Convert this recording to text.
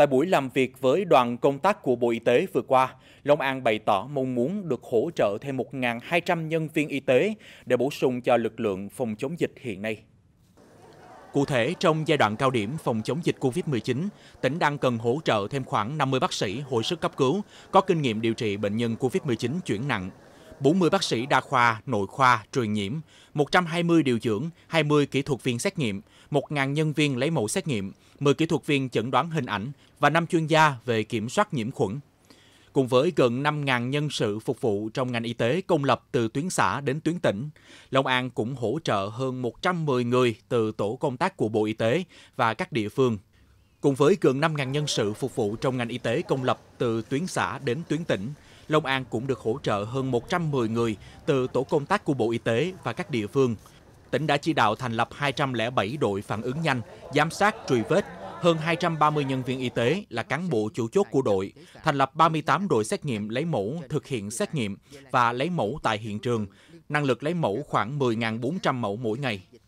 Tại buổi làm việc với đoàn công tác của Bộ Y tế vừa qua, Long An bày tỏ mong muốn được hỗ trợ thêm 1.200 nhân viên y tế để bổ sung cho lực lượng phòng chống dịch hiện nay. Cụ thể, trong giai đoạn cao điểm phòng chống dịch COVID-19, tỉnh đang cần hỗ trợ thêm khoảng 50 bác sĩ hồi sức cấp cứu có kinh nghiệm điều trị bệnh nhân COVID-19 chuyển nặng 40 bác sĩ đa khoa, nội khoa, truyền nhiễm, 120 điều dưỡng, 20 kỹ thuật viên xét nghiệm, 1.000 nhân viên lấy mẫu xét nghiệm, 10 kỹ thuật viên chẩn đoán hình ảnh và 5 chuyên gia về kiểm soát nhiễm khuẩn. Cùng với gần 5.000 nhân sự phục vụ trong ngành y tế công lập từ tuyến xã đến tuyến tỉnh, Long An cũng hỗ trợ hơn 110 người từ tổ công tác của Bộ Y tế và các địa phương Cùng với gần 5.000 nhân sự phục vụ trong ngành y tế công lập từ tuyến xã đến tuyến tỉnh, Long An cũng được hỗ trợ hơn 110 người từ tổ công tác của Bộ Y tế và các địa phương. Tỉnh đã chỉ đạo thành lập 207 đội phản ứng nhanh, giám sát, truy vết, hơn 230 nhân viên y tế là cán bộ chủ chốt của đội, thành lập 38 đội xét nghiệm lấy mẫu thực hiện xét nghiệm và lấy mẫu tại hiện trường, năng lực lấy mẫu khoảng 10.400 mẫu mỗi ngày.